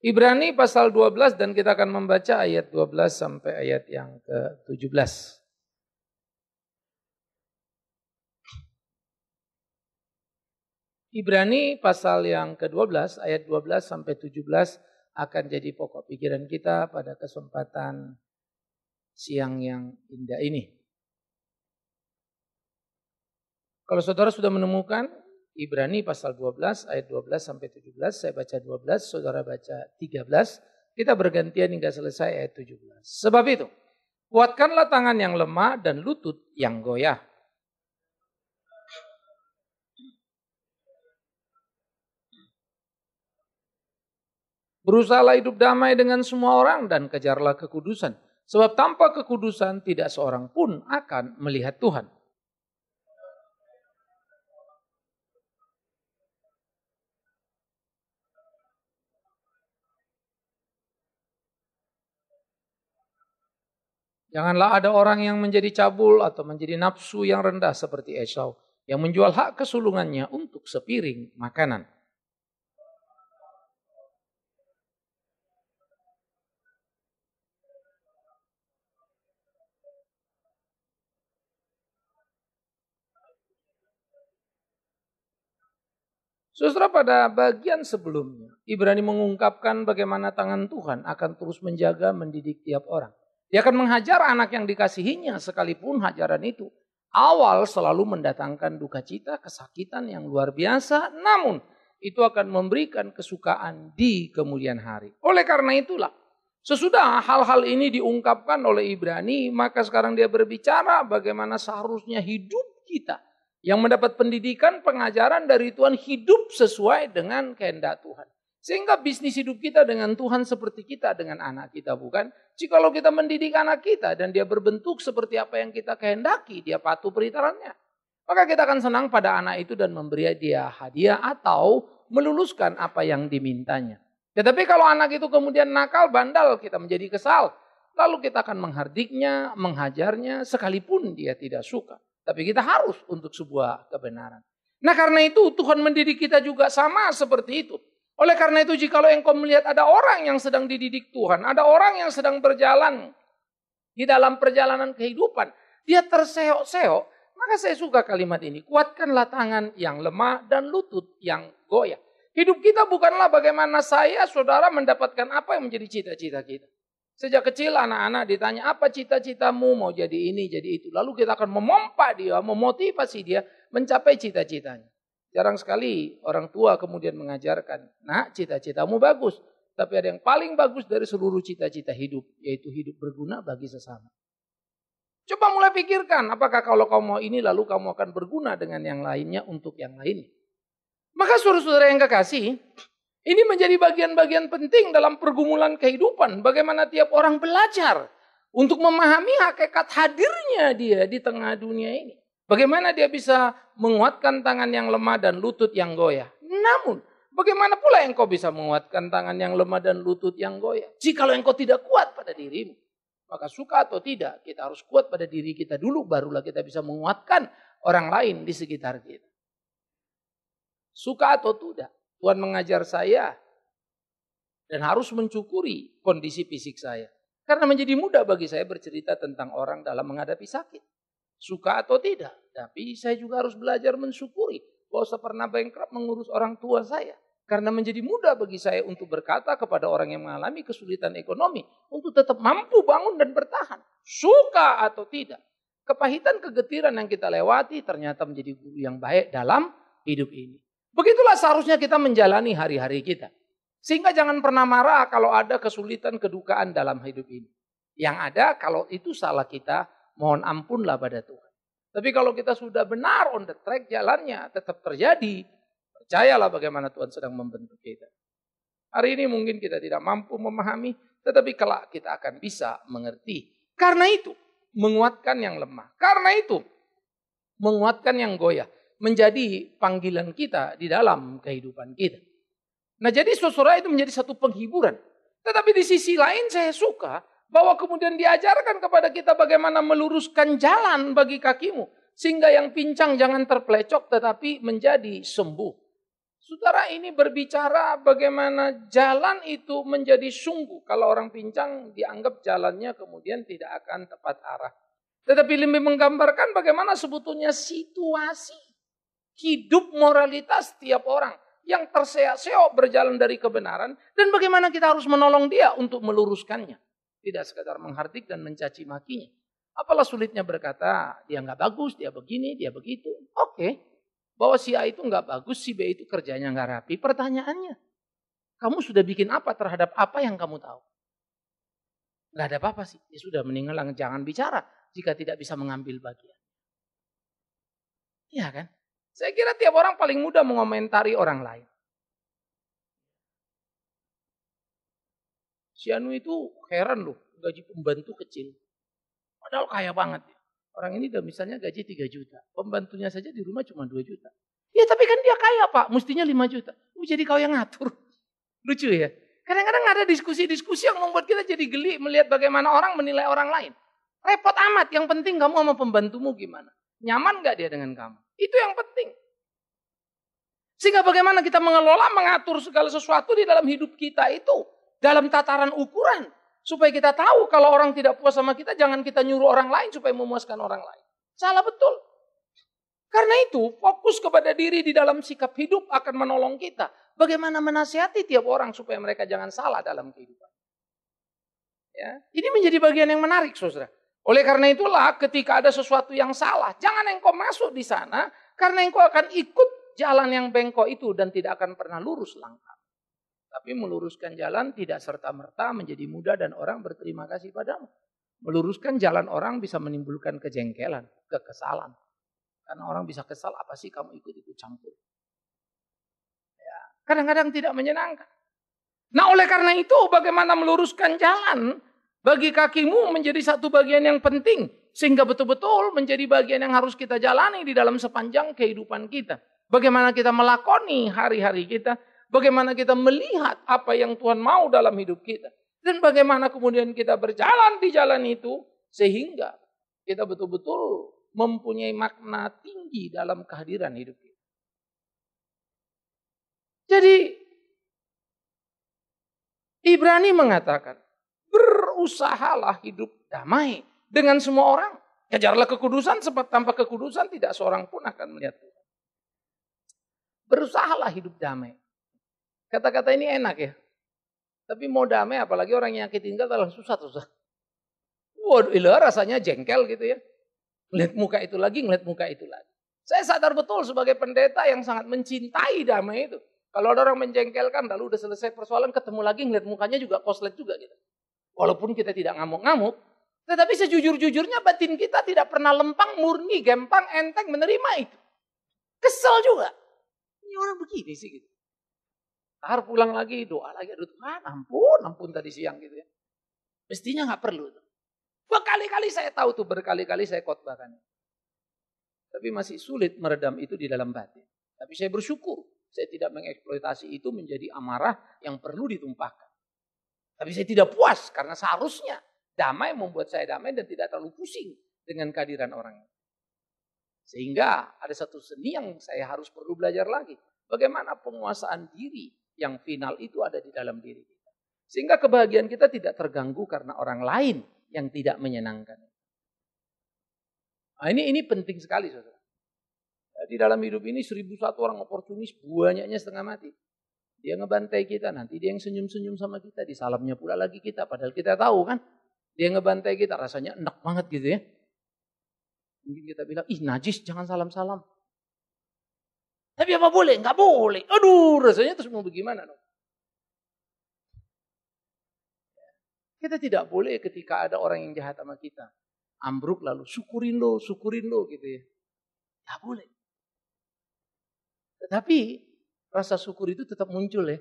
Ibrani pasal 12 dan kita akan membaca ayat 12 sampai ayat yang ke-17. Ibrani pasal yang ke-12 ayat 12 sampai 17 akan jadi pokok pikiran kita pada kesempatan siang yang indah ini. Kalau saudara sudah menemukan Ibrani pasal 12 ayat 12 sampai 17, saya baca 12, saudara baca 13, kita bergantian hingga selesai ayat 17. Sebab itu, kuatkanlah tangan yang lemah dan lutut yang goyah. Berusahalah hidup damai dengan semua orang dan kejarlah kekudusan. Sebab tanpa kekudusan tidak seorang pun akan melihat Tuhan. Janganlah ada orang yang menjadi cabul atau menjadi nafsu yang rendah seperti Esau yang menjual hak kesulungannya untuk sepiring makanan. Suster pada bagian sebelumnya, Ibrani mengungkapkan bagaimana tangan Tuhan akan terus menjaga, mendidik tiap orang. Dia akan menghajar anak yang dikasihinya sekalipun hajaran itu. Awal selalu mendatangkan duka cita, kesakitan yang luar biasa. Namun itu akan memberikan kesukaan di kemudian hari. Oleh karena itulah Sesudah hal-hal ini diungkapkan oleh Ibrani, maka sekarang dia berbicara bagaimana seharusnya hidup kita yang mendapat pendidikan, pengajaran dari Tuhan hidup sesuai dengan kehendak Tuhan. Sehingga bisnis hidup kita dengan Tuhan seperti kita dengan anak kita bukan. Jikalau kita mendidik anak kita dan dia berbentuk seperti apa yang kita kehendaki, dia patuh peritarannya. Maka kita akan senang pada anak itu dan memberi dia hadiah atau meluluskan apa yang dimintanya. Tetapi kalau anak itu kemudian nakal, bandal, kita menjadi kesal. Lalu kita akan menghardiknya, menghajarnya, sekalipun dia tidak suka. Tapi kita harus untuk sebuah kebenaran. Nah karena itu Tuhan mendidik kita juga sama seperti itu. Oleh karena itu jikalau engkau melihat ada orang yang sedang dididik Tuhan, ada orang yang sedang berjalan di dalam perjalanan kehidupan, dia terseok-seok, maka saya suka kalimat ini, kuatkanlah tangan yang lemah dan lutut yang goyah. Hidup kita bukanlah bagaimana saya, saudara mendapatkan apa yang menjadi cita-cita kita. Sejak kecil anak-anak ditanya, apa cita-citamu mau jadi ini, jadi itu. Lalu kita akan memompa dia, memotivasi dia mencapai cita-citanya. Jarang sekali orang tua kemudian mengajarkan, nak cita-citamu bagus, tapi ada yang paling bagus dari seluruh cita-cita hidup, yaitu hidup berguna bagi sesama. Coba mulai pikirkan, apakah kalau kamu mau ini lalu kamu akan berguna dengan yang lainnya untuk yang lainnya. Maka saudara-saudara yang kekasih, ini menjadi bagian-bagian penting dalam pergumulan kehidupan. Bagaimana tiap orang belajar untuk memahami hakikat hadirnya dia di tengah dunia ini. Bagaimana dia bisa menguatkan tangan yang lemah dan lutut yang goyah? Namun, bagaimana pula engkau bisa menguatkan tangan yang lemah dan lutut yang goyah? Jikalau engkau tidak kuat pada dirimu, maka suka atau tidak, kita harus kuat pada diri kita dulu, barulah kita bisa menguatkan orang lain di sekitar kita. Suka atau tidak, Tuhan mengajar saya dan harus mencukuri kondisi fisik saya. Karena menjadi mudah bagi saya bercerita tentang orang dalam menghadapi sakit suka atau tidak. Tapi saya juga harus belajar mensyukuri bahwa saya pernah bankrupt mengurus orang tua saya. Karena menjadi mudah bagi saya untuk berkata kepada orang yang mengalami kesulitan ekonomi untuk tetap mampu bangun dan bertahan, suka atau tidak. Kepahitan kegetiran yang kita lewati ternyata menjadi guru yang baik dalam hidup ini. Begitulah seharusnya kita menjalani hari-hari kita. Sehingga jangan pernah marah kalau ada kesulitan kedukaan dalam hidup ini. Yang ada kalau itu salah kita Mohon ampunlah pada Tuhan. Tapi kalau kita sudah benar on the track jalannya tetap terjadi, percayalah bagaimana Tuhan sedang membentuk kita. Hari ini mungkin kita tidak mampu memahami, tetapi kelak kita akan bisa mengerti. Karena itu, menguatkan yang lemah. Karena itu, menguatkan yang goyah. Menjadi panggilan kita di dalam kehidupan kita. Nah jadi saudara itu menjadi satu penghiburan. Tetapi di sisi lain saya suka bahwa kemudian diajarkan kepada kita bagaimana meluruskan jalan bagi kakimu sehingga yang pincang jangan terpelecok tetapi menjadi sembuh. Saudara ini berbicara bagaimana jalan itu menjadi sungguh. Kalau orang pincang dianggap jalannya kemudian tidak akan tepat arah. Tetapi lebih menggambarkan bagaimana sebetulnya situasi hidup moralitas tiap orang yang terseok-seok berjalan dari kebenaran dan bagaimana kita harus menolong dia untuk meluruskannya. Tidak sekadar menghardik dan mencaci makinya. Apalah sulitnya berkata, dia nggak bagus, dia begini, dia begitu. Oke, okay. bahwa si A itu nggak bagus, si B itu kerjanya nggak rapi. Pertanyaannya, kamu sudah bikin apa terhadap apa yang kamu tahu? Nggak ada apa-apa sih. Ya sudah, meninggal jangan bicara jika tidak bisa mengambil bagian. Iya kan? Saya kira tiap orang paling mudah mengomentari orang lain. Si Anu itu heran loh, gaji pembantu kecil. Padahal kaya banget. Orang ini udah misalnya gaji 3 juta. Pembantunya saja di rumah cuma 2 juta. Ya tapi kan dia kaya pak, mestinya 5 juta. Oh, jadi kau yang ngatur. Lucu ya. Kadang-kadang ada diskusi-diskusi yang membuat kita jadi geli melihat bagaimana orang menilai orang lain. Repot amat, yang penting kamu sama pembantumu gimana. Nyaman gak dia dengan kamu? Itu yang penting. Sehingga bagaimana kita mengelola, mengatur segala sesuatu di dalam hidup kita itu dalam tataran ukuran supaya kita tahu kalau orang tidak puas sama kita jangan kita nyuruh orang lain supaya memuaskan orang lain. Salah betul. Karena itu fokus kepada diri di dalam sikap hidup akan menolong kita. Bagaimana menasihati tiap orang supaya mereka jangan salah dalam kehidupan. Ya, ini menjadi bagian yang menarik, saudara. Oleh karena itulah ketika ada sesuatu yang salah, jangan engkau masuk di sana karena engkau akan ikut jalan yang bengkok itu dan tidak akan pernah lurus langkah. Tapi meluruskan jalan tidak serta-merta menjadi mudah dan orang berterima kasih padamu. Meluruskan jalan orang bisa menimbulkan kejengkelan, kekesalan. Karena orang bisa kesal, apa sih kamu ikut-ikut campur. Ya, kadang-kadang tidak menyenangkan. Nah oleh karena itu bagaimana meluruskan jalan bagi kakimu menjadi satu bagian yang penting. Sehingga betul-betul menjadi bagian yang harus kita jalani di dalam sepanjang kehidupan kita. Bagaimana kita melakoni hari-hari kita bagaimana kita melihat apa yang Tuhan mau dalam hidup kita. Dan bagaimana kemudian kita berjalan di jalan itu sehingga kita betul-betul mempunyai makna tinggi dalam kehadiran hidup kita. Jadi Ibrani mengatakan, berusahalah hidup damai dengan semua orang. Kejarlah kekudusan, sebab tanpa kekudusan tidak seorang pun akan melihat Tuhan. Berusahalah hidup damai. Kata-kata ini enak ya. Tapi mau damai apalagi orang yang nyakitin kita langsung susah-susah. Waduh, ilah rasanya jengkel gitu ya. Melihat muka itu lagi, melihat muka itu lagi. Saya sadar betul sebagai pendeta yang sangat mencintai damai itu. Kalau ada orang menjengkelkan, lalu udah selesai persoalan, ketemu lagi, ngeliat mukanya juga koslet juga gitu. Walaupun kita tidak ngamuk-ngamuk, tetapi sejujur-jujurnya batin kita tidak pernah lempang, murni, gampang, enteng menerima itu. Kesel juga. Ini orang begini sih gitu. Harus pulang lagi, doa lagi. Aduh Tuhan, ampun, ampun tadi siang gitu ya. Mestinya nggak perlu. Berkali-kali saya tahu tuh, berkali-kali saya khotbahkan. Tapi masih sulit meredam itu di dalam batin. Tapi saya bersyukur, saya tidak mengeksploitasi itu menjadi amarah yang perlu ditumpahkan. Tapi saya tidak puas karena seharusnya damai membuat saya damai dan tidak terlalu pusing dengan kehadiran orang itu. Sehingga ada satu seni yang saya harus perlu belajar lagi. Bagaimana penguasaan diri yang final itu ada di dalam diri kita. Sehingga kebahagiaan kita tidak terganggu karena orang lain yang tidak menyenangkan. Nah, ini ini penting sekali, saudara. Ya, di dalam hidup ini seribu orang oportunis banyaknya setengah mati. Dia ngebantai kita, nanti dia yang senyum-senyum sama kita, disalamnya pula lagi kita. Padahal kita tahu kan, dia ngebantai kita, rasanya enak banget gitu ya. Mungkin kita bilang, ih najis jangan salam-salam. Tapi apa boleh? Enggak boleh. Aduh, rasanya terus mau bagaimana dong? Kita tidak boleh ketika ada orang yang jahat sama kita. Ambruk lalu syukurin lo, syukurin lo gitu ya. Enggak boleh. Tetapi rasa syukur itu tetap muncul ya.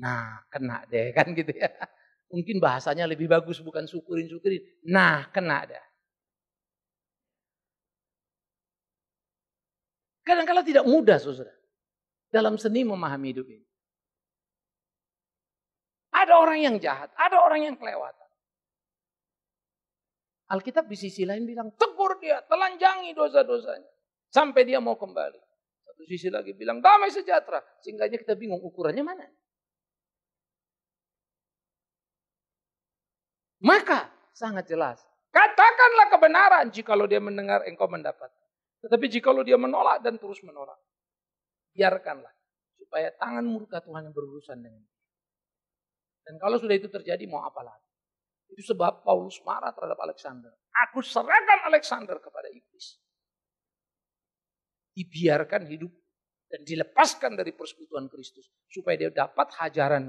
Nah, kena deh kan gitu ya. Mungkin bahasanya lebih bagus bukan syukurin-syukurin. Nah, kena deh. Kadang-kadang tidak mudah saudara dalam seni memahami hidup ini. Ada orang yang jahat, ada orang yang kelewatan. Alkitab di sisi lain bilang, tegur dia, telanjangi dosa-dosanya. Sampai dia mau kembali. Satu sisi lagi bilang, damai sejahtera. Sehingga kita bingung ukurannya mana. Maka sangat jelas. Katakanlah kebenaran jika dia mendengar engkau mendapat. Tetapi jika dia menolak dan terus menolak biarkanlah supaya tangan murka Tuhan yang berurusan dengan dia. Dan kalau sudah itu terjadi mau apa lagi? Itu sebab Paulus marah terhadap Alexander. Aku serahkan Alexander kepada iblis. Dibiarkan hidup dan dilepaskan dari persekutuan Kristus supaya dia dapat hajaran.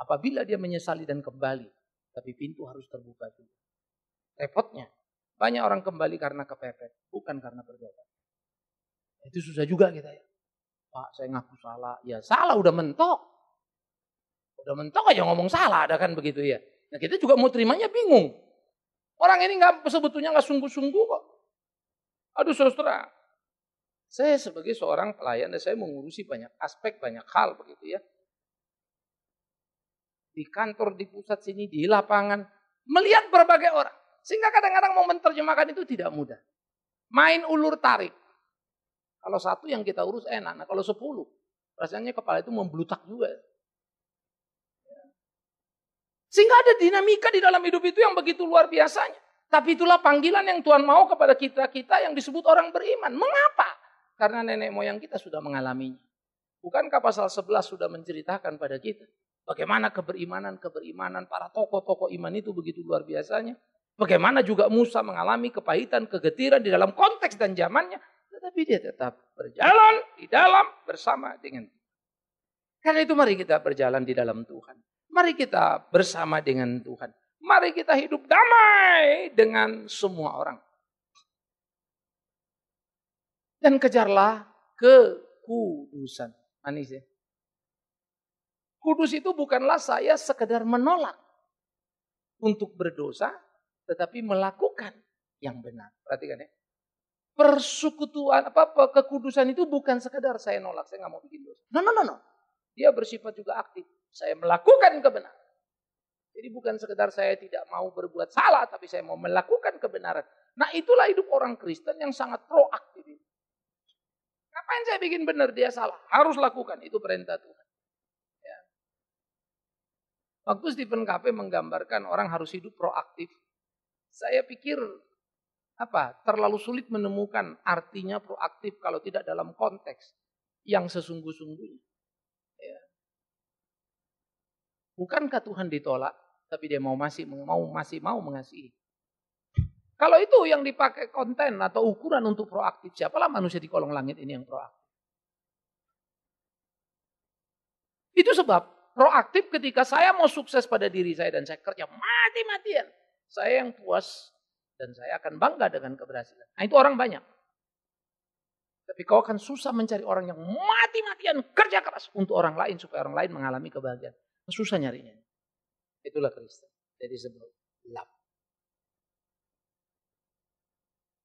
Apabila dia menyesali dan kembali, tapi pintu harus terbuka juga. Repotnya, banyak orang kembali karena kepepet, bukan karena berdoa. Itu susah juga kita ya. Pak, saya ngaku salah. Ya salah udah mentok. Udah mentok aja ngomong salah ada kan begitu ya. Nah kita juga mau terimanya bingung. Orang ini nggak sebetulnya nggak sungguh-sungguh kok. Aduh saudara, saya sebagai seorang pelayan dan saya mengurusi banyak aspek, banyak hal begitu ya. Di kantor, di pusat sini, di lapangan. Melihat berbagai orang. Sehingga kadang-kadang mau menerjemahkan itu tidak mudah. Main ulur tarik. Kalau satu yang kita urus enak, nah kalau sepuluh rasanya kepala itu memblutak juga. Sehingga ada dinamika di dalam hidup itu yang begitu luar biasanya. Tapi itulah panggilan yang Tuhan mau kepada kita-kita yang disebut orang beriman. Mengapa? Karena nenek moyang kita sudah mengalaminya. Bukankah pasal 11 sudah menceritakan pada kita bagaimana keberimanan-keberimanan para tokoh-tokoh iman itu begitu luar biasanya? Bagaimana juga Musa mengalami kepahitan, kegetiran di dalam konteks dan zamannya. Tetapi dia tetap berjalan di dalam bersama dengan Tuhan. Karena itu mari kita berjalan di dalam Tuhan. Mari kita bersama dengan Tuhan. Mari kita hidup damai dengan semua orang. Dan kejarlah kekudusan. Manis ya? Kudus itu bukanlah saya sekedar menolak untuk berdosa, tetapi melakukan yang benar. Perhatikan ya persekutuan apa, apa kekudusan itu bukan sekadar saya nolak, saya nggak mau bikin dosa. No, no, no, no. Dia bersifat juga aktif. Saya melakukan kebenaran. Jadi bukan sekedar saya tidak mau berbuat salah, tapi saya mau melakukan kebenaran. Nah itulah hidup orang Kristen yang sangat proaktif. Ngapain saya bikin benar dia salah? Harus lakukan, itu perintah Tuhan. Ya. Waktu Stephen Covey menggambarkan orang harus hidup proaktif. Saya pikir apa terlalu sulit menemukan artinya proaktif kalau tidak dalam konteks yang sesungguh-sungguhnya. Ya. Bukankah Tuhan ditolak, tapi dia mau masih mau masih mau mengasihi? Kalau itu yang dipakai konten atau ukuran untuk proaktif, siapalah manusia di kolong langit ini yang proaktif? Itu sebab proaktif ketika saya mau sukses pada diri saya dan saya kerja mati-matian. Saya yang puas dan saya akan bangga dengan keberhasilan. Nah, itu orang banyak. Tapi kau akan susah mencari orang yang mati-matian kerja keras untuk orang lain supaya orang lain mengalami kebahagiaan. Susah nyarinya. Itulah Kristen. Jadi sebelum lap.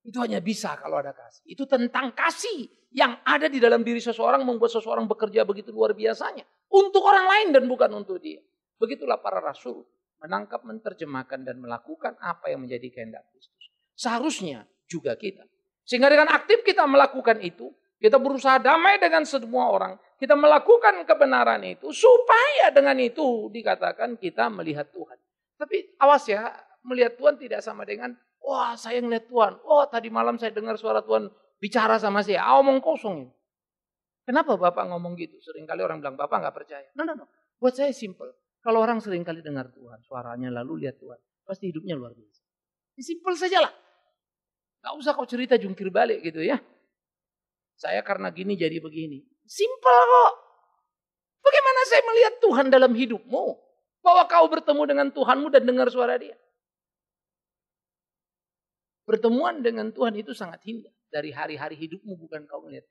Itu hanya bisa kalau ada kasih. Itu tentang kasih yang ada di dalam diri seseorang membuat seseorang bekerja begitu luar biasanya. Untuk orang lain dan bukan untuk dia. Begitulah para rasul menangkap, menerjemahkan, dan melakukan apa yang menjadi kehendak Kristus. Seharusnya juga kita. Sehingga dengan aktif kita melakukan itu, kita berusaha damai dengan semua orang, kita melakukan kebenaran itu, supaya dengan itu dikatakan kita melihat Tuhan. Tapi awas ya, melihat Tuhan tidak sama dengan, wah saya melihat Tuhan, oh tadi malam saya dengar suara Tuhan bicara sama saya, ah, omong kosong. Kenapa Bapak ngomong gitu? Seringkali orang bilang, Bapak nggak percaya. No, no, no. Buat saya simple. Kalau orang sering kali dengar Tuhan, suaranya lalu lihat Tuhan, pasti hidupnya luar biasa. Simpel lah, Gak usah kau cerita jungkir balik gitu ya. Saya karena gini jadi begini. Simpel kok. Bagaimana saya melihat Tuhan dalam hidupmu? Bahwa kau bertemu dengan Tuhanmu dan dengar suara dia. Pertemuan dengan Tuhan itu sangat indah. Dari hari-hari hidupmu bukan kau melihat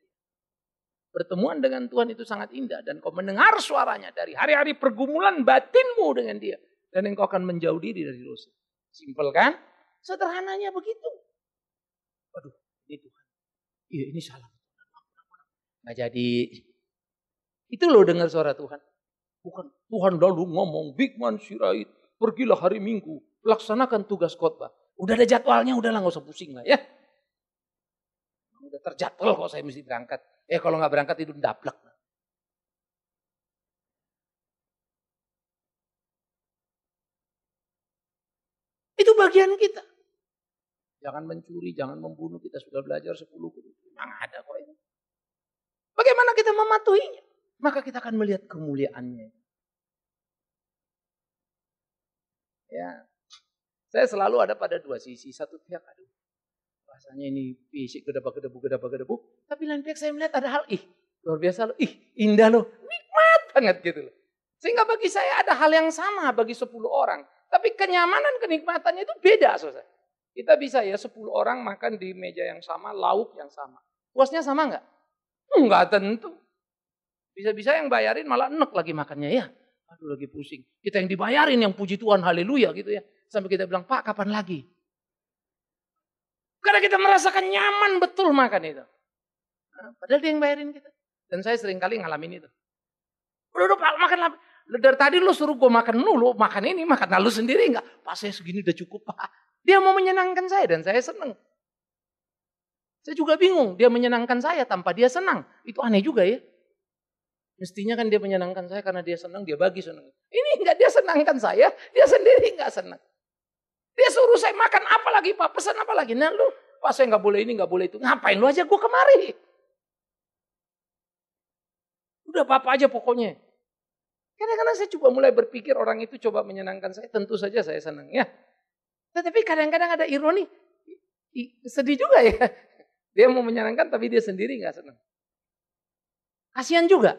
Pertemuan dengan Tuhan itu sangat indah dan kau mendengar suaranya dari hari-hari pergumulan batinmu dengan dia. Dan engkau akan menjauh diri dari dosa. Simpel kan? Sederhananya begitu. Waduh, ini Tuhan. Iya, ini salah. Nah jadi. Itu loh dengar suara Tuhan. Bukan Tuhan lalu ngomong, Big Man Sirait, pergilah hari Minggu, laksanakan tugas khotbah. Udah ada jadwalnya, udahlah nggak usah pusing lah ya udah terjatuh kok saya mesti berangkat. Eh kalau nggak berangkat itu daplek. Itu bagian kita. Jangan mencuri, jangan membunuh. Kita sudah belajar sepuluh kudu. Memang ada kok ini. Bagaimana kita mematuhinya? Maka kita akan melihat kemuliaannya. Ya, saya selalu ada pada dua sisi. Satu pihak, aduh rasanya ini fisik gedebak gedebu gedebak gedebu. Tapi lain pihak saya melihat ada hal ih luar biasa loh, ih indah loh, nikmat banget gitu loh. Sehingga bagi saya ada hal yang sama bagi sepuluh orang. Tapi kenyamanan kenikmatannya itu beda saudara. Kita bisa ya sepuluh orang makan di meja yang sama, lauk yang sama. Puasnya sama nggak? Nggak tentu. Bisa-bisa yang bayarin malah enek lagi makannya ya. Aduh lagi pusing. Kita yang dibayarin yang puji Tuhan haleluya gitu ya. Sampai kita bilang, Pak kapan lagi? Karena kita merasakan nyaman betul makan itu. Ah, padahal dia yang bayarin kita. Dan saya sering kali ngalamin itu. Udah, udah makan lah. Dari tadi lu suruh gue makan dulu, makan ini, makan lalu sendiri enggak. Pak saya segini udah cukup pak. Dia mau menyenangkan saya dan saya senang. Saya juga bingung, dia menyenangkan saya tanpa dia senang. Itu aneh juga ya. Mestinya kan dia menyenangkan saya karena dia senang, dia bagi senang. Ini enggak dia senangkan saya, dia sendiri enggak senang. Dia suruh saya makan apa lagi Pak, pesan apa lagi. Nah lu, Pak saya nggak boleh ini, nggak boleh itu. Ngapain lu aja gue kemari? Udah papa aja pokoknya. Kadang-kadang saya coba mulai berpikir orang itu coba menyenangkan saya. Tentu saja saya senang ya. Tetapi kadang-kadang ada ironi. sedih juga ya. Dia mau menyenangkan tapi dia sendiri nggak senang. Kasian juga.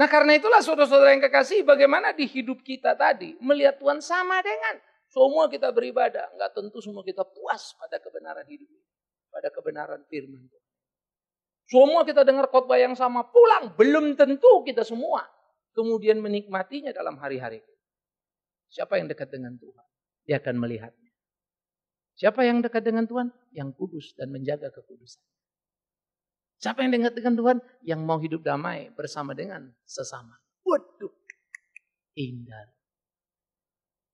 Nah karena itulah saudara-saudara yang kekasih bagaimana di hidup kita tadi melihat Tuhan sama dengan semua kita beribadah, nggak tentu semua kita puas pada kebenaran hidup ini, pada kebenaran firman Tuhan. Semua kita dengar khotbah yang sama, pulang belum tentu kita semua kemudian menikmatinya dalam hari-hari. Siapa yang dekat dengan Tuhan, dia akan melihatnya. Siapa yang dekat dengan Tuhan? Yang kudus dan menjaga kekudusan. Siapa yang dekat dengan Tuhan? Yang mau hidup damai bersama dengan sesama. Waduh, indah.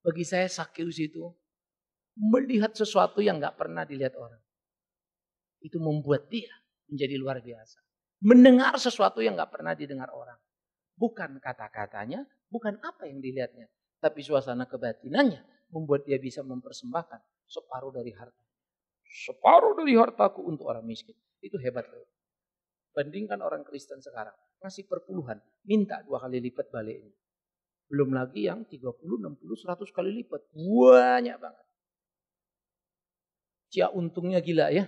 Bagi saya Sakeus itu melihat sesuatu yang nggak pernah dilihat orang. Itu membuat dia menjadi luar biasa. Mendengar sesuatu yang nggak pernah didengar orang. Bukan kata-katanya, bukan apa yang dilihatnya. Tapi suasana kebatinannya membuat dia bisa mempersembahkan separuh dari harta. Separuh dari hartaku untuk orang miskin. Itu hebat loh. Bandingkan orang Kristen sekarang. Masih perpuluhan. Minta dua kali lipat balik ini. Belum lagi yang 30, 60, 100 kali lipat. Banyak banget. Cia untungnya gila ya.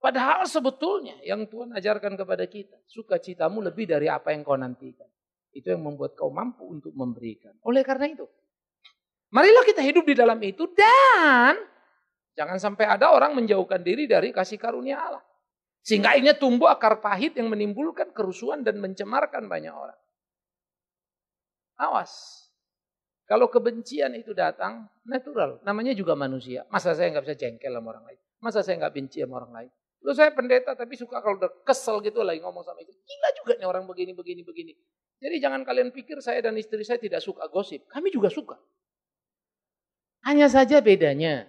Padahal sebetulnya yang Tuhan ajarkan kepada kita, sukacitamu lebih dari apa yang kau nantikan. Itu yang membuat kau mampu untuk memberikan. Oleh karena itu, marilah kita hidup di dalam itu dan jangan sampai ada orang menjauhkan diri dari kasih karunia Allah. Sehingga akhirnya tumbuh akar pahit yang menimbulkan kerusuhan dan mencemarkan banyak orang. Awas. Kalau kebencian itu datang, natural. Namanya juga manusia. Masa saya nggak bisa jengkel sama orang lain? Masa saya nggak benci sama orang lain? Lu saya pendeta tapi suka kalau udah kesel gitu lagi ngomong sama itu Gila juga nih orang begini, begini, begini. Jadi jangan kalian pikir saya dan istri saya tidak suka gosip. Kami juga suka. Hanya saja bedanya.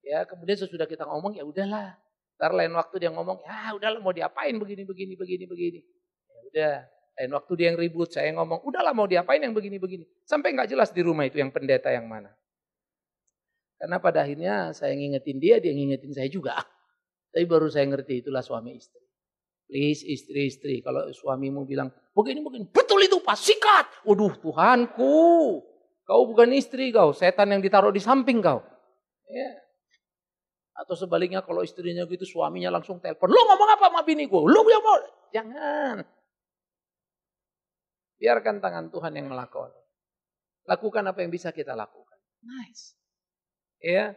Ya, kemudian sesudah kita ngomong ya udahlah. Ntar lain waktu dia ngomong, ya udahlah mau diapain begini, begini, begini, begini. Ya udah, lain waktu dia yang ribut, saya ngomong, udahlah mau diapain yang begini, begini. Sampai nggak jelas di rumah itu yang pendeta yang mana. Karena pada akhirnya saya ngingetin dia, dia ngingetin saya juga. Tapi baru saya ngerti itulah suami istri. Please istri-istri, kalau suamimu bilang, begini, begini, betul itu pas sikat. Waduh Tuhanku, kau bukan istri kau, setan yang ditaruh di samping kau. Ya. Atau sebaliknya kalau istrinya gitu suaminya langsung telepon. Lu ngomong apa sama bini gue? Lu yang mau? Jangan. Biarkan tangan Tuhan yang melakukan. Lakukan apa yang bisa kita lakukan. Nice. Ya.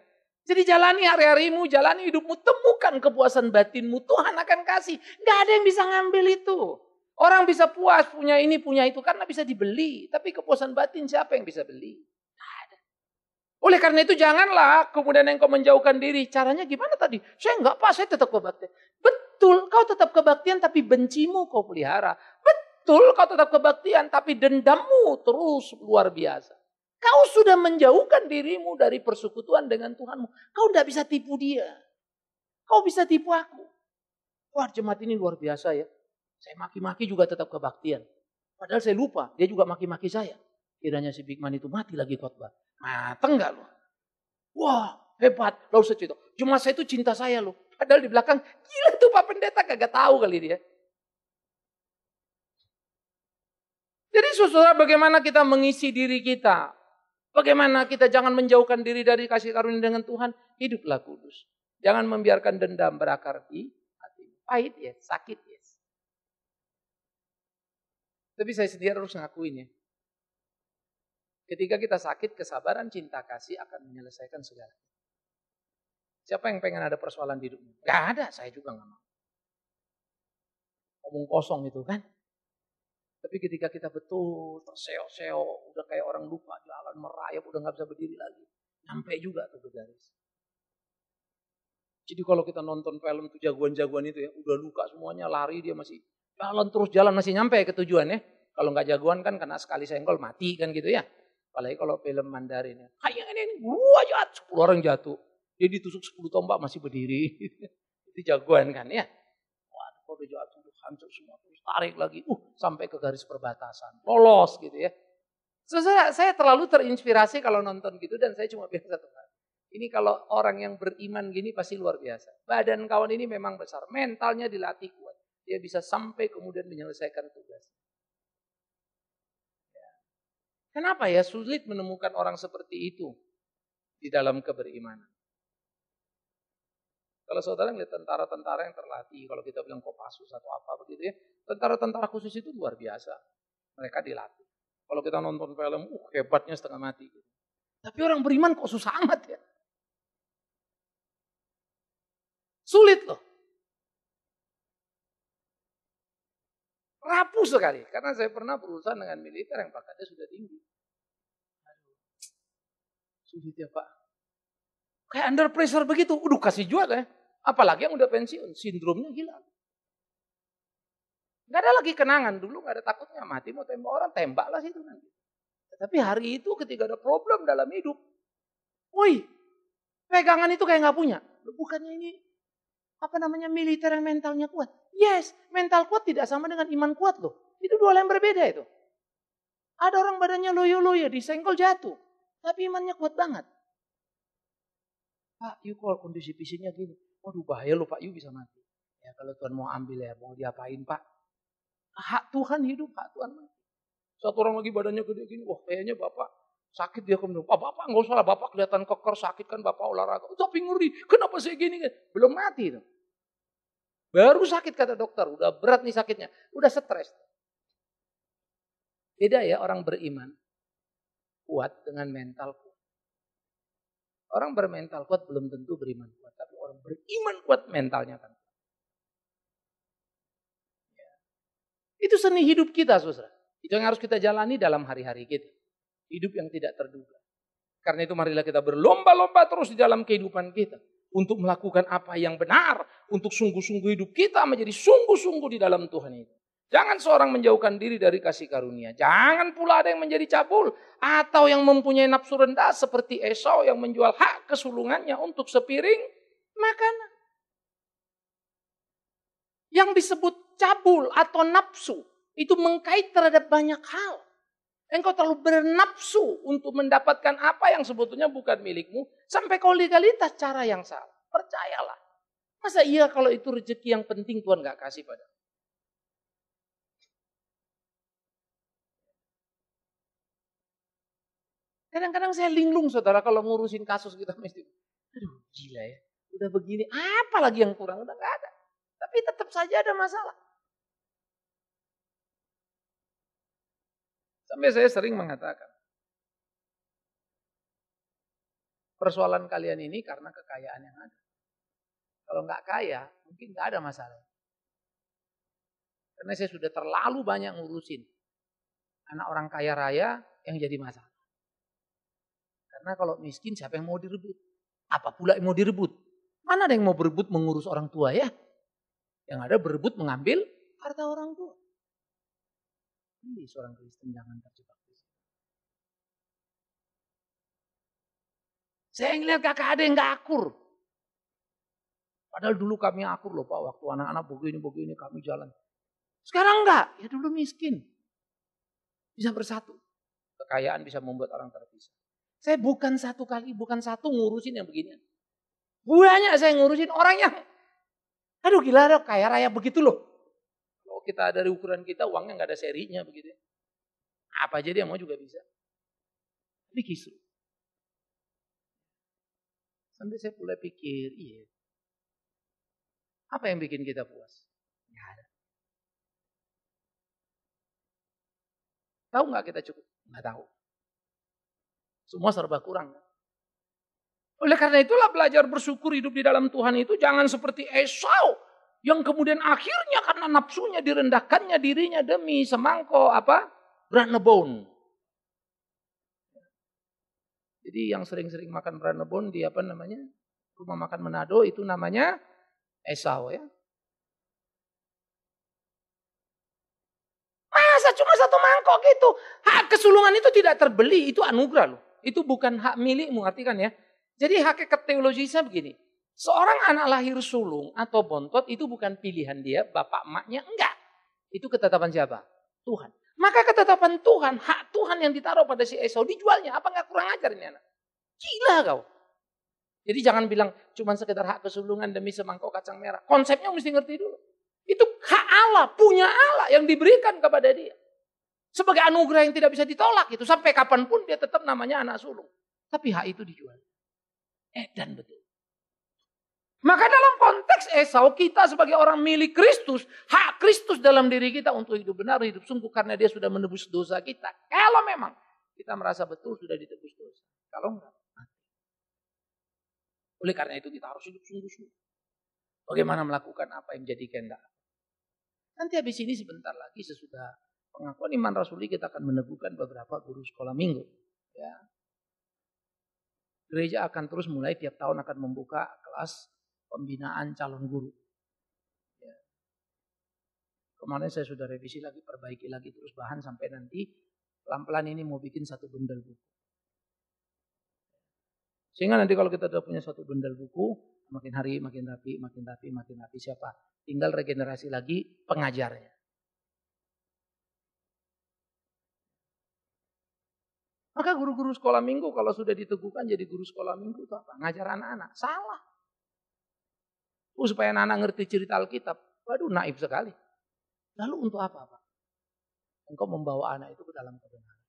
Jadi jalani hari-harimu, jalani hidupmu, temukan kepuasan batinmu. Tuhan akan kasih. Gak ada yang bisa ngambil itu. Orang bisa puas, punya ini, punya itu. Karena bisa dibeli. Tapi kepuasan batin siapa yang bisa beli? Oleh karena itu janganlah kemudian engkau menjauhkan diri. Caranya gimana tadi? Saya enggak pak, saya tetap kebaktian. Betul, kau tetap kebaktian tapi bencimu kau pelihara. Betul, kau tetap kebaktian tapi dendammu terus luar biasa. Kau sudah menjauhkan dirimu dari persekutuan dengan Tuhanmu. Kau tidak bisa tipu dia. Kau bisa tipu aku. Wah jemaat ini luar biasa ya. Saya maki-maki juga tetap kebaktian. Padahal saya lupa, dia juga maki-maki saya. Kiranya si Bigman itu mati lagi khotbah. Mateng gak lo? Wah hebat. Lalu saya cerita, cuma saya itu cinta saya lo. Padahal di belakang, gila tuh Pak Pendeta kagak tahu kali dia. Jadi saudara bagaimana kita mengisi diri kita? Bagaimana kita jangan menjauhkan diri dari kasih karunia dengan Tuhan? Hiduplah kudus. Jangan membiarkan dendam berakar di hati. Pahit ya, sakit ya. Tapi saya sendiri harus ngakuin ya. Ketika kita sakit, kesabaran, cinta kasih akan menyelesaikan segala. Siapa yang pengen ada persoalan di hidupmu? Gak ada, saya juga gak mau. Ngomong kosong itu kan. Tapi ketika kita betul terseo-seo, udah kayak orang lupa, jalan merayap, udah gak bisa berdiri lagi. Nyampe juga tuh ke garis. Jadi kalau kita nonton film tuh jagoan-jagoan itu ya, udah luka semuanya, lari dia masih jalan terus jalan masih nyampe ke tujuan ya. Kalau nggak jagoan kan kena sekali senggol mati kan gitu ya. Apalagi kalau film Mandarin. Ya. Kayak ini, gua jatuh. 10 orang jatuh. Dia ditusuk sepuluh tombak masih berdiri. Itu jagoan kan ya. Waduh, kalau jatuh tuh hancur semua. Terus tarik lagi. Uh, sampai ke garis perbatasan. Lolos gitu ya. So, saya terlalu terinspirasi kalau nonton gitu dan saya cuma bilang satu hal. Ini kalau orang yang beriman gini pasti luar biasa. Badan kawan ini memang besar, mentalnya dilatih kuat. Dia bisa sampai kemudian menyelesaikan tugas. Kenapa ya sulit menemukan orang seperti itu di dalam keberimanan? Kalau saudara melihat tentara-tentara yang terlatih, kalau kita bilang Kopassus atau apa begitu ya, tentara-tentara khusus itu luar biasa. Mereka dilatih. Kalau kita nonton film, uh hebatnya setengah mati. Gitu. Tapi orang beriman kok susah amat ya. Sulit loh. Rapuh sekali. Karena saya pernah berurusan dengan militer yang pangkatnya sudah tinggi. Sulit ya Pak. Kayak under pressure begitu. Udah kasih jual ya. Apalagi yang udah pensiun. Sindromnya hilang. Gak ada lagi kenangan dulu, gak ada takutnya mati mau tembak orang, tembaklah situ nanti. Tapi hari itu ketika ada problem dalam hidup, woi, pegangan itu kayak gak punya. bukannya ini apa namanya militer yang mentalnya kuat. Yes, mental kuat tidak sama dengan iman kuat loh. Itu dua hal yang berbeda itu. Ada orang badannya loyo-loyo, disenggol jatuh. Tapi imannya kuat banget. Pak Yu kalau kondisi fisiknya gini, waduh bahaya loh Pak Yu bisa mati. Ya kalau Tuhan mau ambil ya, mau diapain Pak? Hak Tuhan hidup, hak Tuhan mati. Satu orang lagi badannya gede gini, wah kayaknya Bapak Sakit dia kemudian, oh, bapak nggak usah lah, bapak kelihatan keker, sakit kan bapak olahraga. Tapi ngeri, kenapa saya gini? Belum mati. Tuh. Baru sakit kata dokter, udah berat nih sakitnya, udah stres. Beda ya orang beriman kuat dengan mental kuat. Orang bermental kuat belum tentu beriman kuat, tapi orang beriman kuat mentalnya kan. Ya. Itu seni hidup kita, saudara. Itu yang harus kita jalani dalam hari-hari kita. Hidup yang tidak terduga. Karena itu marilah kita berlomba-lomba terus di dalam kehidupan kita. Untuk melakukan apa yang benar. Untuk sungguh-sungguh hidup kita menjadi sungguh-sungguh di dalam Tuhan itu. Jangan seorang menjauhkan diri dari kasih karunia. Jangan pula ada yang menjadi cabul. Atau yang mempunyai nafsu rendah seperti Esau yang menjual hak kesulungannya untuk sepiring makanan. Yang disebut cabul atau nafsu itu mengkait terhadap banyak hal. Engkau terlalu bernapsu untuk mendapatkan apa yang sebetulnya bukan milikmu. Sampai kau legalitas cara yang salah. Percayalah. Masa iya kalau itu rezeki yang penting Tuhan gak kasih pada. Kadang-kadang saya linglung saudara kalau ngurusin kasus kita mesti. Aduh gila ya. Udah begini apa lagi yang kurang? Udah gak ada. Tapi tetap saja ada masalah. Sampai saya sering mengatakan, persoalan kalian ini karena kekayaan yang ada. Kalau nggak kaya, mungkin nggak ada masalah. Karena saya sudah terlalu banyak ngurusin anak orang kaya raya yang jadi masalah. Karena kalau miskin siapa yang mau direbut? Apa pula yang mau direbut? Mana ada yang mau berebut mengurus orang tua ya? Yang ada berebut mengambil harta orang tua. Ini iya, seorang Kristen jangan terjebak di Saya ngeliat kakak ada yang gak akur. Padahal dulu kami akur loh Pak, waktu anak-anak begini-begini kami jalan. Sekarang enggak, ya dulu miskin. Bisa bersatu. Kekayaan bisa membuat orang terpisah. Saya bukan satu kali, bukan satu ngurusin yang begini. Banyak saya ngurusin orangnya. aduh gila dong, kaya raya begitu loh. Kok oh, kita dari ukuran kita uangnya nggak ada serinya begitu. Ya. Apa aja dia mau juga bisa. Ini kisru. Sampai saya mulai pikir, iya. Apa yang bikin kita puas? Nggak ada. Tahu nggak kita cukup? Nggak tahu. Semua serba kurang. Oleh karena itulah belajar bersyukur hidup di dalam Tuhan itu jangan seperti Esau yang kemudian akhirnya karena nafsunya direndahkannya dirinya demi semangkok apa branebon Jadi yang sering-sering makan branebon di apa namanya rumah makan Manado itu namanya Esau ya. Masa cuma satu mangkok gitu? Hak kesulungan itu tidak terbeli, itu anugerah loh. Itu bukan hak milikmu, artikan ya. Jadi hakikat teologisnya begini. Seorang anak lahir sulung atau bontot itu bukan pilihan dia, bapak maknya enggak. Itu ketetapan siapa? Tuhan. Maka ketetapan Tuhan, hak Tuhan yang ditaruh pada si Esau dijualnya. Apa enggak kurang ajar ini anak? Gila kau. Jadi jangan bilang cuma sekedar hak kesulungan demi semangkuk kacang merah. Konsepnya mesti ngerti dulu. Itu hak Allah, punya Allah yang diberikan kepada dia. Sebagai anugerah yang tidak bisa ditolak itu. Sampai kapanpun dia tetap namanya anak sulung. Tapi hak itu dijual. Edan betul. Maka dalam konteks Esau, kita sebagai orang milik Kristus, hak Kristus dalam diri kita untuk hidup benar, hidup sungguh karena dia sudah menebus dosa kita. Kalau memang kita merasa betul sudah ditebus dosa. Kalau enggak, oleh karena itu kita harus hidup sungguh-sungguh. Bagaimana melakukan apa yang menjadi kehendak. Nanti habis ini sebentar lagi sesudah pengakuan iman rasuli kita akan meneguhkan beberapa guru sekolah minggu. Ya. Gereja akan terus mulai tiap tahun akan membuka kelas pembinaan calon guru. Ya. Kemarin saya sudah revisi lagi, perbaiki lagi terus bahan sampai nanti pelan-pelan ini mau bikin satu bundel buku. Sehingga nanti kalau kita sudah punya satu bundel buku, makin hari makin rapi, makin rapi, makin rapi siapa? Tinggal regenerasi lagi pengajarnya. Maka guru-guru sekolah minggu kalau sudah diteguhkan jadi guru sekolah minggu itu apa? Ngajar anak-anak. Salah. Oh supaya anak anak ngerti cerita Alkitab. Waduh naif sekali. Lalu untuk apa Pak? Engkau membawa anak itu ke dalam kebenaran.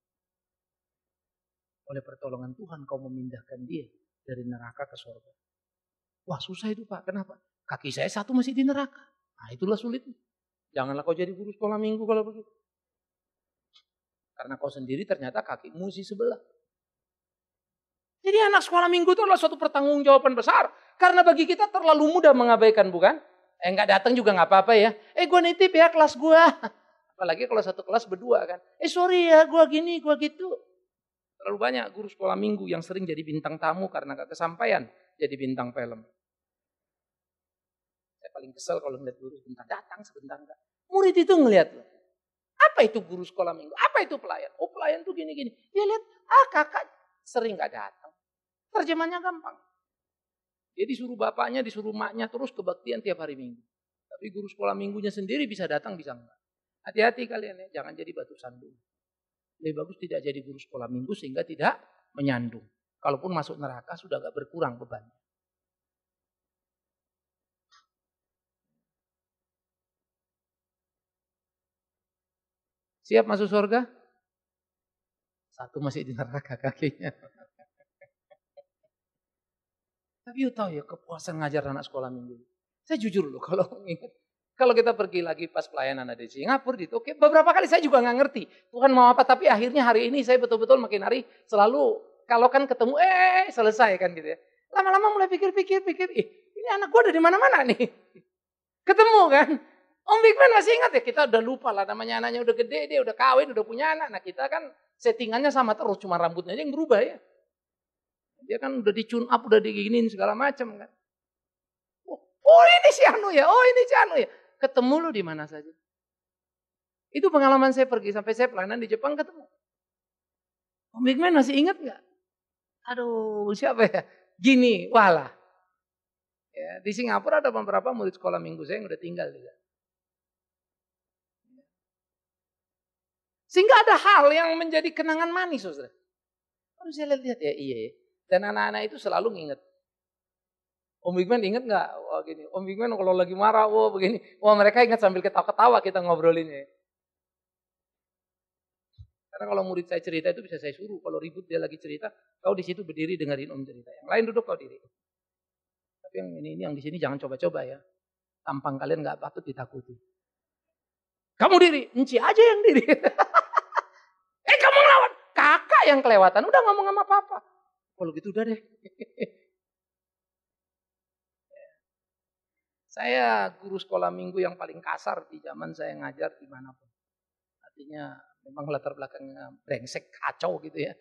Oleh pertolongan Tuhan kau memindahkan dia dari neraka ke surga. Wah susah itu Pak. Kenapa? Kaki saya satu masih di neraka. Nah itulah sulitnya. Janganlah kau jadi guru sekolah minggu kalau begitu. Karena kau sendiri ternyata kaki musi sebelah. Jadi anak sekolah minggu itu adalah suatu pertanggungjawaban besar. Karena bagi kita terlalu mudah mengabaikan, bukan? Eh nggak datang juga nggak apa-apa ya. Eh gue nitip ya kelas gue. Apalagi kalau satu kelas berdua kan. Eh sorry ya gue gini, gue gitu. Terlalu banyak guru sekolah minggu yang sering jadi bintang tamu karena gak kesampaian jadi bintang film. Saya paling kesel kalau ngeliat guru sebentar datang sebentar enggak. Murid itu ngeliat loh. Apa itu guru sekolah minggu? Apa itu pelayan? Oh pelayan tuh gini-gini. Dia lihat, ah kakak sering gak datang Terjemahnya gampang. Dia disuruh bapaknya, disuruh maknya terus kebaktian tiap hari minggu. Tapi guru sekolah minggunya sendiri bisa datang, bisa enggak. Hati-hati kalian ya, jangan jadi batu sandung. Lebih bagus tidak jadi guru sekolah minggu sehingga tidak menyandung. Kalaupun masuk neraka sudah agak berkurang bebannya. Siap masuk surga? Satu masih di neraka kakinya. Tapi you tahu ya kepuasan ngajar anak sekolah minggu. Saya jujur loh kalau ingat. Kalau kita pergi lagi pas pelayanan ada di Singapura di oke. beberapa kali saya juga nggak ngerti. Bukan mau apa, tapi akhirnya hari ini saya betul-betul makin hari selalu kalau kan ketemu, eh, eh, eh selesai kan gitu ya. Lama-lama mulai pikir-pikir, pikir, ih ini anak gue ada di mana-mana nih. Ketemu kan, Om Bigman masih ingat ya, kita udah lupa lah namanya anaknya udah gede, dia udah kawin, udah punya anak. Nah kita kan settingannya sama terus, cuma rambutnya aja yang berubah ya. Dia kan udah dicun up, udah diginin segala macam kan. Oh, oh ini si Anu ya, oh ini si Anu ya. Ketemu lu di mana saja. Itu pengalaman saya pergi sampai saya pelayanan di Jepang ketemu. Om Big Man masih ingat nggak? Aduh siapa ya? Gini, walah. Ya, di Singapura ada beberapa murid sekolah minggu saya yang udah tinggal juga. Sehingga ada hal yang menjadi kenangan manis, saudara. Harus saya lihat-lihat ya, iya ya. Dan anak-anak itu selalu nginget. Om Bigman inget nggak? Wah gini. Om Bigman kalau lagi marah, wah begini. Wah mereka ingat sambil ketawa-ketawa kita ngobrolinnya. Karena kalau murid saya cerita itu bisa saya suruh. Kalau ribut dia lagi cerita, kau di situ berdiri dengerin om cerita. Yang lain duduk kau diri. Tapi yang ini, ini yang di sini jangan coba-coba ya. Tampang kalian nggak patut ditakuti. Kamu diri, enci aja yang diri. eh kamu ngelawan, kakak yang kelewatan. Udah ngomong sama papa. Kalau gitu udah deh. saya guru sekolah minggu yang paling kasar di zaman saya ngajar dimanapun. Artinya memang latar belakangnya brengsek kacau gitu ya.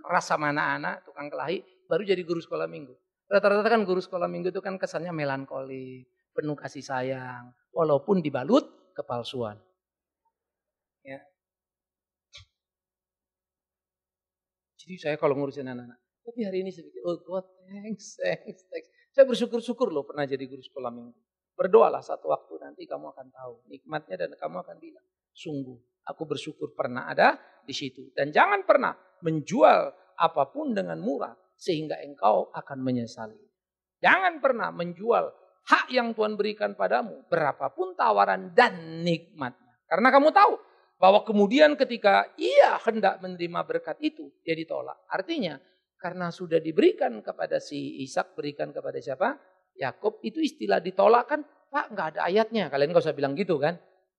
Keras sama anak-anak, tukang kelahi, baru jadi guru sekolah minggu. Rata-rata kan guru sekolah minggu itu kan kesannya melankoli, penuh kasih sayang, walaupun dibalut kepalsuan. Ya, Jadi saya kalau ngurusin anak-anak. Tapi hari ini saya oh God, thanks, thanks, thanks. Saya bersyukur-syukur loh pernah jadi guru sekolah minggu. Berdoalah satu waktu nanti kamu akan tahu nikmatnya dan kamu akan bilang, sungguh aku bersyukur pernah ada di situ. Dan jangan pernah menjual apapun dengan murah sehingga engkau akan menyesali. Jangan pernah menjual hak yang Tuhan berikan padamu berapapun tawaran dan nikmatnya. Karena kamu tahu bahwa kemudian ketika ia hendak menerima berkat itu, dia ditolak. Artinya, karena sudah diberikan kepada si Ishak, berikan kepada siapa? Yakub. Itu istilah ditolak kan, Pak nggak ada ayatnya. Kalian nggak usah bilang gitu kan.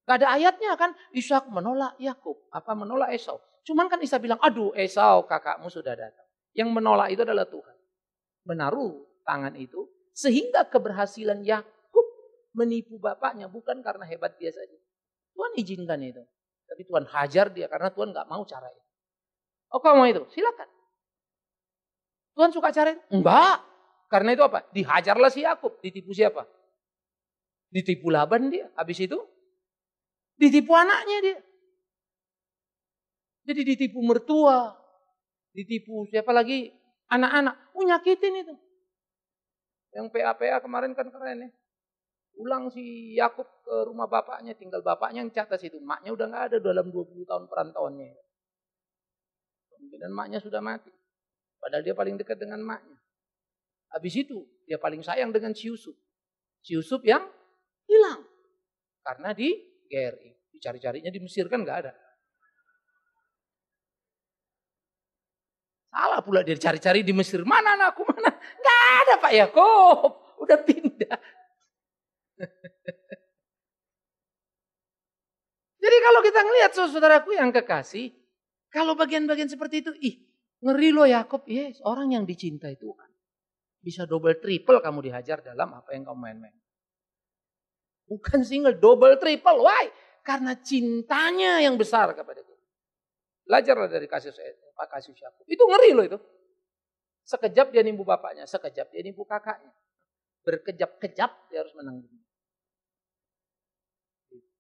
Nggak ada ayatnya kan, Ishak menolak Yakub, apa menolak Esau. Cuman kan Isa bilang, aduh Esau kakakmu sudah datang. Yang menolak itu adalah Tuhan. Menaruh tangan itu sehingga keberhasilan Yakub menipu bapaknya bukan karena hebat dia saja. Tuhan izinkan itu. Tapi Tuhan hajar dia karena Tuhan nggak mau cara itu. Oh kamu mau itu? Silakan. Tuhan suka cara itu? Enggak. Karena itu apa? Dihajarlah si Yakub. Ditipu siapa? Ditipu Laban dia. Habis itu ditipu anaknya dia. Jadi ditipu mertua, ditipu siapa lagi? Anak-anak. Oh nyakitin itu. Yang PA-PA kemarin kan keren ya. Pulang si Yakub ke rumah bapaknya, tinggal bapaknya yang catat situ. Maknya udah nggak ada dalam 20 tahun perantauannya. kemudian maknya sudah mati. Padahal dia paling dekat dengan maknya. Habis itu, dia paling sayang dengan si Yusuf. Si Yusuf yang hilang. Karena di GRI. Dicari-carinya di Mesir kan nggak ada. Salah pula dia cari-cari di Mesir. Mana anakku, mana? Nggak ada Pak Yakob. Udah pindah. Jadi kalau kita ngelihat saudaraku yang kekasih, kalau bagian-bagian seperti itu, ih ngeri loh Yakob, yes, iya, orang yang dicintai Tuhan. Bisa double triple kamu dihajar dalam apa yang kamu main-main. Bukan single, double triple. Why? Karena cintanya yang besar kepada kita. Belajarlah dari kasih saya, Pak Kasih Yakub. Itu ngeri loh itu. Sekejap dia nimbu bapaknya, sekejap dia nimbu kakaknya. Berkejap-kejap dia harus menanggung.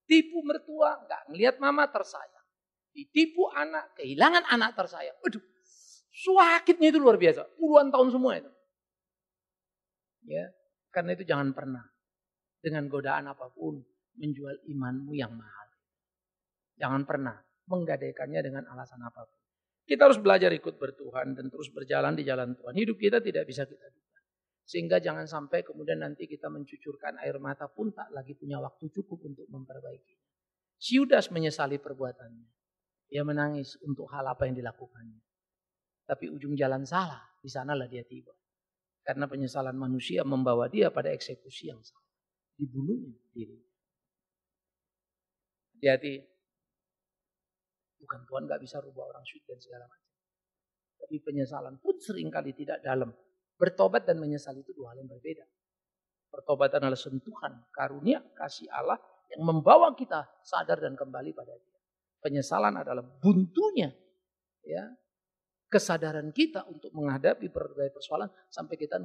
Tipu mertua, nggak ngelihat mama tersayang. Ditipu anak, kehilangan anak tersayang. Aduh, sakitnya itu luar biasa. Puluhan tahun semua itu. Ya, karena itu jangan pernah dengan godaan apapun menjual imanmu yang mahal. Jangan pernah menggadaikannya dengan alasan apapun. Kita harus belajar ikut bertuhan dan terus berjalan di jalan Tuhan. Hidup kita tidak bisa kita sehingga jangan sampai kemudian nanti kita mencucurkan air mata pun tak lagi punya waktu cukup untuk memperbaiki. Siudas menyesali perbuatannya. ia menangis untuk hal apa yang dilakukannya. Tapi ujung jalan salah, di sanalah dia tiba. Karena penyesalan manusia membawa dia pada eksekusi yang salah. Dibunuhnya diri. Hati-hati. Bukan Tuhan gak bisa rubah orang syuting dan segala macam. Tapi penyesalan pun seringkali tidak dalam Bertobat dan menyesal itu dua hal yang berbeda. Pertobatan adalah sentuhan, karunia, kasih Allah yang membawa kita sadar dan kembali pada dia. Penyesalan adalah buntunya ya kesadaran kita untuk menghadapi berbagai persoalan sampai kita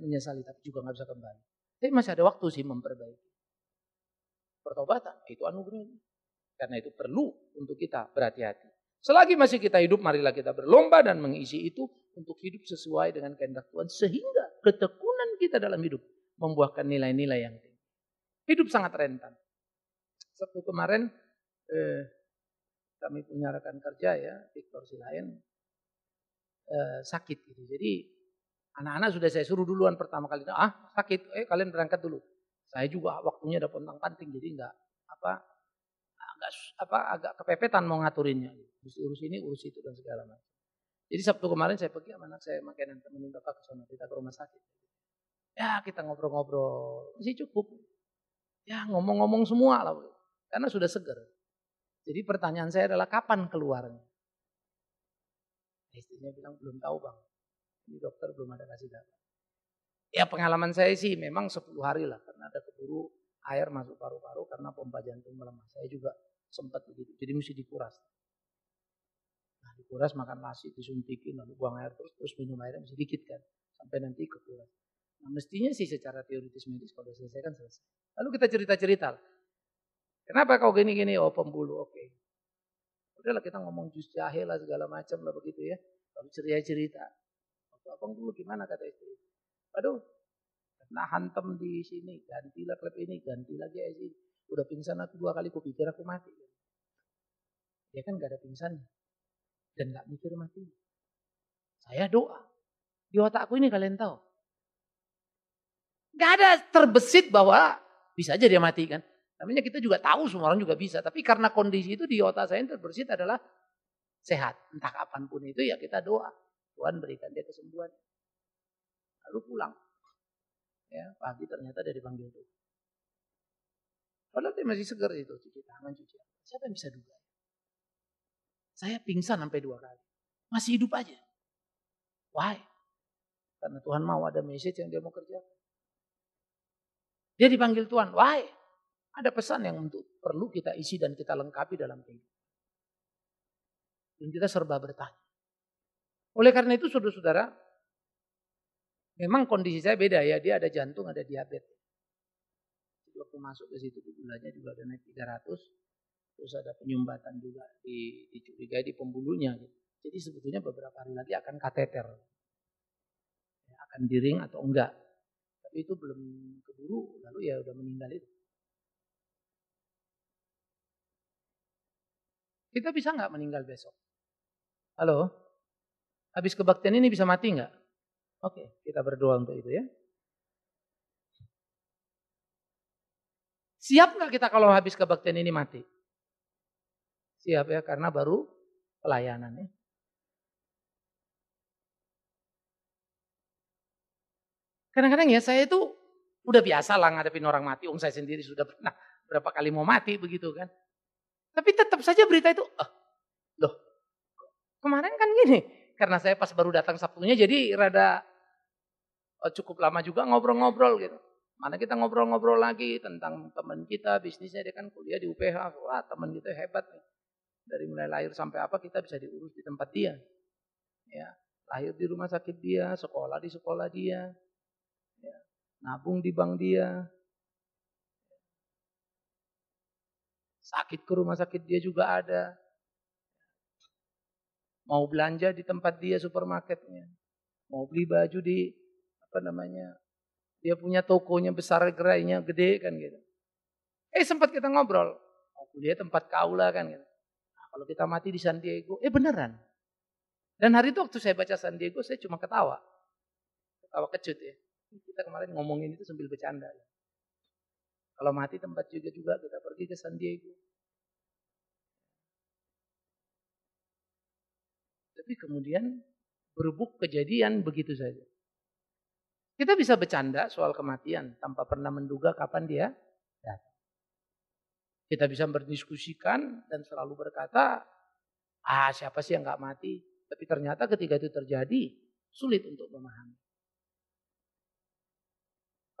menyesali tapi juga nggak bisa kembali. Tapi masih ada waktu sih memperbaiki. Pertobatan itu anugerah. Karena itu perlu untuk kita berhati-hati. Selagi masih kita hidup marilah kita berlomba dan mengisi itu untuk hidup sesuai dengan kehendak Tuhan sehingga ketekunan kita dalam hidup membuahkan nilai-nilai yang tinggi. Hidup sangat rentan. Sabtu kemarin eh, kami punya rekan kerja ya Victor Silain eh, sakit gitu. Jadi anak-anak sudah saya suruh duluan pertama kali ah sakit eh kalian berangkat dulu. Saya juga waktunya ada pontang panting jadi nggak apa agak apa agak kepepetan mau ngaturinnya. Urus, urus ini urus itu dan segala macam. Jadi Sabtu kemarin saya pergi sama anak saya makan dan temenin bapak ke sana, kita ke rumah sakit. Ya kita ngobrol-ngobrol, masih cukup. Ya ngomong-ngomong semua lah, karena sudah seger. Jadi pertanyaan saya adalah kapan keluarnya? Istrinya bilang belum tahu bang, ini dokter belum ada kasih data. Ya pengalaman saya sih memang 10 hari lah, karena ada keburu air masuk paru-paru karena pompa jantung melemah. Saya juga sempat begitu, jadi mesti dikuras dikuras makan nasi disuntikin lalu buang air terus terus minum airnya sedikit kan sampai nanti kekuras. Nah, mestinya sih secara teoritis medis kalau selesai kan selesai. Lalu kita cerita-cerita. Kenapa kau gini-gini? Oh pembuluh, oke. Okay. Udahlah kita ngomong jus jahe lah segala macam lah begitu ya. Lalu ceria-cerita. Waktu abang dulu gimana kata istri? Aduh, nah hantem di sini, ganti gantilah klub ini, ganti lagi sini. Udah pingsan aku dua kali, kupikir aku mati. Dia kan gak ada pingsannya dan nggak mikir mati. Saya doa. Di otakku ini kalian tahu. Gak ada terbesit bahwa bisa aja dia mati kan. Namanya kita juga tahu semua orang juga bisa. Tapi karena kondisi itu di otak saya yang terbesit adalah sehat. Entah kapanpun itu ya kita doa. Tuhan berikan dia kesembuhan. Lalu pulang. Ya, pagi ternyata dia dipanggil itu. Padahal dia masih segar itu, cuci tangan, cuci. Siapa yang bisa duga? Saya pingsan sampai dua kali. Masih hidup aja. Why? Karena Tuhan mau ada message yang dia mau kerjakan. Dia dipanggil Tuhan. Why? Ada pesan yang untuk perlu kita isi dan kita lengkapi dalam kehidupan. Dan kita serba bertanya. Oleh karena itu saudara-saudara, memang kondisi saya beda ya. Dia ada jantung, ada diabetes. Waktu masuk ke situ gulanya juga ada naik 300 terus ada penyumbatan juga di, dicurigai di pembulunya. Gitu. Jadi sebetulnya beberapa hari lagi akan kateter, ya, akan diring atau enggak. Tapi itu belum keburu, lalu ya udah meninggal itu. Kita bisa enggak meninggal besok? Halo? Habis kebaktian ini bisa mati enggak? Oke, kita berdoa untuk itu ya. Siap nggak kita kalau habis kebaktian ini mati? Siap ya, karena baru pelayanan ya. Kadang-kadang ya saya itu udah biasa lah ngadepin orang mati. Om saya sendiri sudah pernah berapa kali mau mati begitu kan. Tapi tetap saja berita itu, ah, loh kemarin kan gini. Karena saya pas baru datang Sabtunya jadi rada oh, cukup lama juga ngobrol-ngobrol gitu. Mana kita ngobrol-ngobrol lagi tentang teman kita, bisnisnya dia kan kuliah di UPH. Wah teman kita hebat nih dari mulai lahir sampai apa kita bisa diurus di tempat dia. Ya, lahir di rumah sakit dia, sekolah di sekolah dia, ya, nabung di bank dia, sakit ke rumah sakit dia juga ada. Mau belanja di tempat dia supermarketnya, mau beli baju di apa namanya, dia punya tokonya besar gerainya gede kan gitu. Eh sempat kita ngobrol, mau kuliah tempat lah kan gitu kalau kita mati di San Diego, eh beneran. Dan hari itu waktu saya baca San Diego, saya cuma ketawa. Ketawa kecut ya. Kita kemarin ngomongin itu sambil bercanda. Kalau mati tempat juga juga kita pergi ke San Diego. Tapi kemudian berbuk kejadian begitu saja. Kita bisa bercanda soal kematian tanpa pernah menduga kapan dia kita bisa berdiskusikan dan selalu berkata, ah siapa sih yang nggak mati? Tapi ternyata ketika itu terjadi, sulit untuk memahami.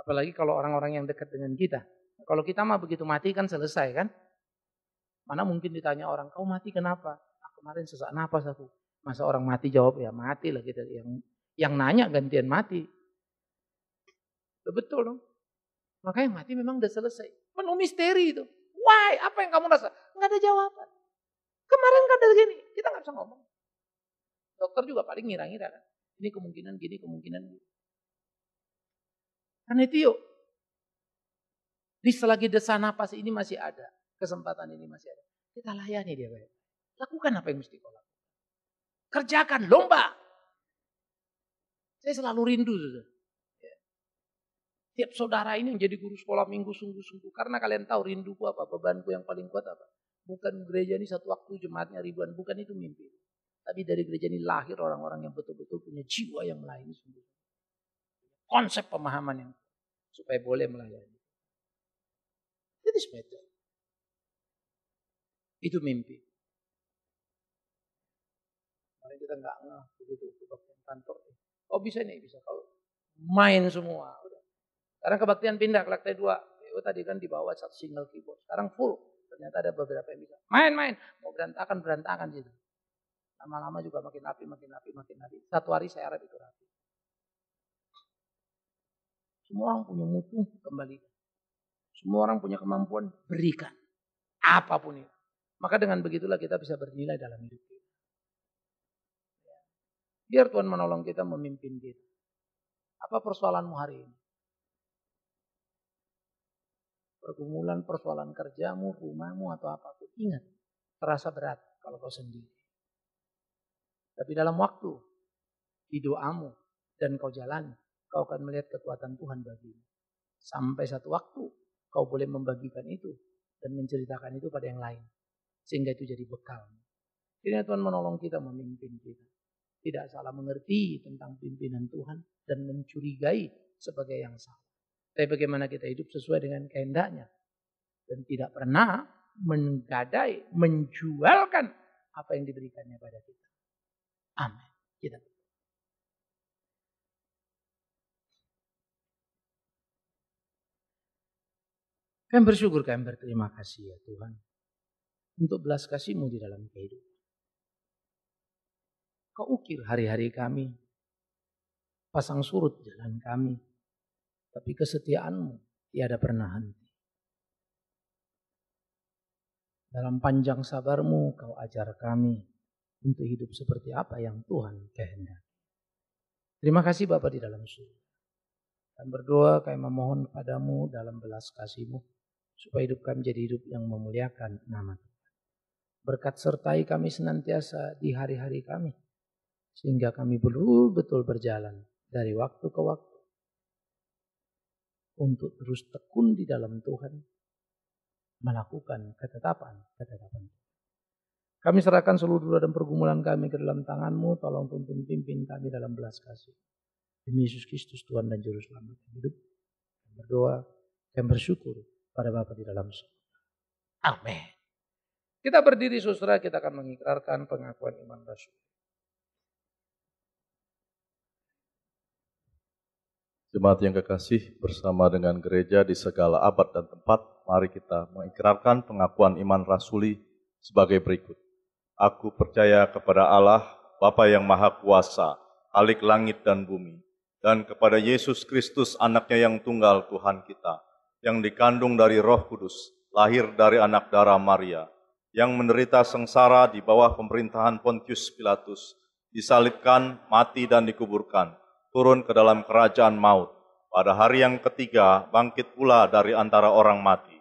Apalagi kalau orang-orang yang dekat dengan kita. Kalau kita mah begitu mati kan selesai kan? Mana mungkin ditanya orang, kau mati kenapa? Ah, kemarin sesak nafas aku. Masa orang mati jawab, ya mati lah kita Yang, yang nanya gantian mati. Betul dong. Makanya mati memang udah selesai. Penuh misteri itu. Why? Apa yang kamu rasa? Nggak ada jawaban. Kemarin kan ada gini, kita nggak bisa ngomong. Dokter juga paling ngira-ngira kan. Ini kemungkinan gini, kemungkinan gini. Karena itu yuk. Di selagi desa napas ini masih ada. Kesempatan ini masih ada. Kita layani dia baik. Lakukan apa yang mesti kau lakukan. Kerjakan, lomba. Saya selalu rindu. Sudah. Tiap saudara ini yang jadi guru sekolah minggu sungguh-sungguh. Karena kalian tahu rinduku apa, bebanku yang paling kuat apa. Bukan gereja ini satu waktu jemaatnya ribuan, bukan itu mimpi. Tapi dari gereja ini lahir orang-orang yang betul-betul punya jiwa yang melayani sungguh. Konsep pemahaman yang supaya boleh melayani. Jadi better. Itu mimpi. Mari kita nggak ngah begitu kantor. Oh bisa nih bisa kalau main semua sekarang kebaktian pindah ke lantai dua. Ya, tadi kan dibawa satu single keyboard. Sekarang full. Ternyata ada beberapa yang bisa. Main-main. Mau berantakan, berantakan gitu. Lama-lama juga makin rapi, makin rapi, makin rapi. Satu hari saya harap itu rapi. Semua orang punya mutu, kembali. Semua orang punya kemampuan, berikan. Apapun itu. Maka dengan begitulah kita bisa bernilai dalam hidup kita. Ya. Biar Tuhan menolong kita, memimpin kita. Apa persoalanmu hari ini? pergumulan persoalan kerjamu, rumahmu, atau apapun. Ingat, terasa berat kalau kau sendiri. Tapi dalam waktu, di doamu, dan kau jalan, kau akan melihat kekuatan Tuhan bagimu. Sampai satu waktu, kau boleh membagikan itu dan menceritakan itu pada yang lain. Sehingga itu jadi bekal. Kiranya Tuhan menolong kita, memimpin kita. Tidak salah mengerti tentang pimpinan Tuhan dan mencurigai sebagai yang salah. Tapi bagaimana kita hidup sesuai dengan kehendaknya. Dan tidak pernah menggadai, menjualkan apa yang diberikannya pada kita. Amin. Kita Kami bersyukur, kami berterima kasih ya Tuhan. Untuk belas kasihmu di dalam kehidupan. Kau ukir hari-hari kami. Pasang surut jalan kami tapi kesetiaanmu tiada pernah henti. Dalam panjang sabarmu kau ajar kami untuk hidup seperti apa yang Tuhan kehendaki. Terima kasih Bapak di dalam surga. Dan berdoa kami memohon padamu dalam belas kasihmu supaya hidup kami jadi hidup yang memuliakan nama Tuhan. Berkat sertai kami senantiasa di hari-hari kami sehingga kami betul-betul berjalan dari waktu ke waktu untuk terus tekun di dalam Tuhan melakukan ketetapan-ketetapan. Kami serahkan seluruh dan pergumulan kami ke dalam tanganmu, tolong tuntun pimpin kami dalam belas kasih. Demi Yesus Kristus Tuhan dan Juru Selamat hidup, dan berdoa, dan bersyukur pada Bapa di dalam surga. Amin. Kita berdiri saudara, kita akan mengikrarkan pengakuan iman Rasul. Jemaat yang kekasih bersama dengan gereja di segala abad dan tempat, mari kita mengikrarkan pengakuan iman rasuli sebagai berikut. Aku percaya kepada Allah, Bapa yang Maha Kuasa, Alik Langit dan Bumi, dan kepada Yesus Kristus anaknya yang tunggal Tuhan kita, yang dikandung dari roh kudus, lahir dari anak darah Maria, yang menderita sengsara di bawah pemerintahan Pontius Pilatus, disalibkan, mati dan dikuburkan, turun ke dalam kerajaan maut. Pada hari yang ketiga, bangkit pula dari antara orang mati.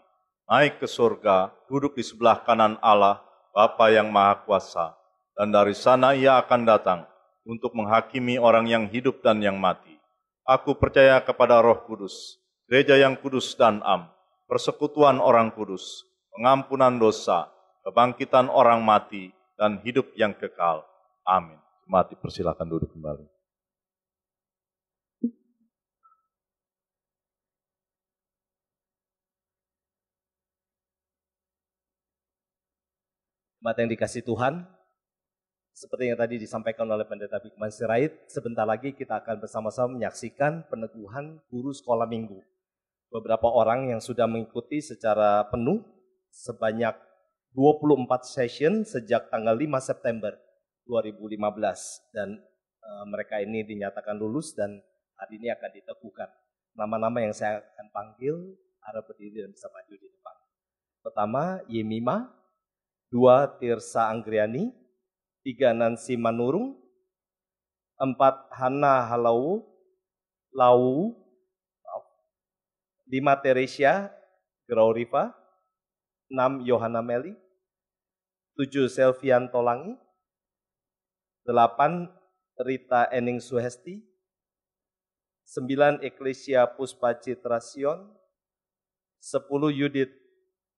Naik ke surga, duduk di sebelah kanan Allah, Bapa yang Maha Kuasa. Dan dari sana ia akan datang untuk menghakimi orang yang hidup dan yang mati. Aku percaya kepada roh kudus, gereja yang kudus dan am, persekutuan orang kudus, pengampunan dosa, kebangkitan orang mati, dan hidup yang kekal. Amin. Mati persilahkan duduk kembali. mata yang dikasih Tuhan. Seperti yang tadi disampaikan oleh Pendeta Bikman Sirait, sebentar lagi kita akan bersama-sama menyaksikan peneguhan guru sekolah minggu. Beberapa orang yang sudah mengikuti secara penuh sebanyak 24 session sejak tanggal 5 September 2015 dan e, mereka ini dinyatakan lulus dan hari ini akan diteguhkan. Nama-nama yang saya akan panggil, ada berdiri dan bisa maju di depan. Pertama, Yemima, 2. Tirsa Anggriani 3. Nansi Manurung 4. Hana Halau Lau 5. Teresia Grauriva, 6. Yohana Meli 7. Selvian Tolangi 8. Rita Ening Suhesti 9. Eklesia Puspa Citrasion 10. Yudit